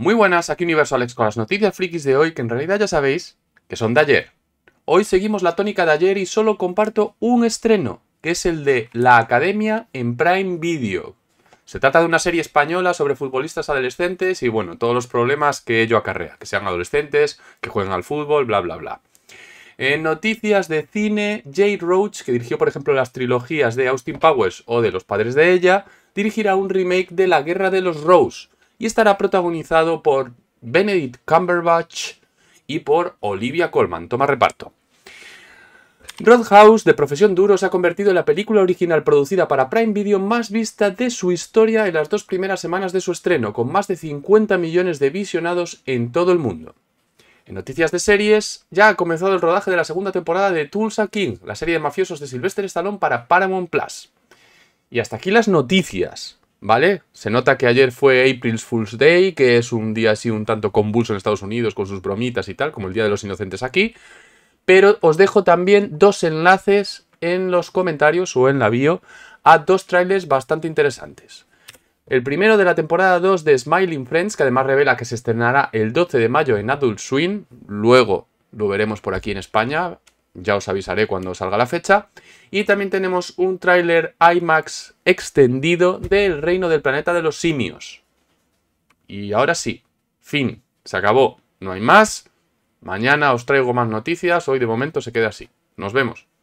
Muy buenas, aquí Universo Alex con las noticias frikis de hoy, que en realidad ya sabéis que son de ayer. Hoy seguimos la tónica de ayer y solo comparto un estreno, que es el de La Academia en Prime Video. Se trata de una serie española sobre futbolistas adolescentes y bueno, todos los problemas que ello acarrea, que sean adolescentes, que jueguen al fútbol, bla bla bla. En noticias de cine, Jay Roach, que dirigió por ejemplo las trilogías de Austin Powers o de Los Padres de Ella, dirigirá un remake de La Guerra de los Rose, y estará protagonizado por Benedict Cumberbatch y por Olivia Colman. Toma reparto. Roadhouse, de profesión duro, se ha convertido en la película original producida para Prime Video más vista de su historia en las dos primeras semanas de su estreno, con más de 50 millones de visionados en todo el mundo. En noticias de series, ya ha comenzado el rodaje de la segunda temporada de Tulsa King, la serie de mafiosos de Sylvester Stallone para Paramount Plus. Y hasta aquí las noticias. ¿vale? Se nota que ayer fue April Fool's Day, que es un día así un tanto convulso en Estados Unidos con sus bromitas y tal, como el Día de los Inocentes aquí. Pero os dejo también dos enlaces en los comentarios o en la bio a dos trailers bastante interesantes. El primero de la temporada 2 de Smiling Friends, que además revela que se estrenará el 12 de mayo en Adult Swim, luego lo veremos por aquí en España, ya os avisaré cuando salga la fecha. Y también tenemos un tráiler IMAX extendido del Reino del Planeta de los Simios. Y ahora sí, fin, se acabó, no hay más. Mañana os traigo más noticias, hoy de momento se queda así. Nos vemos.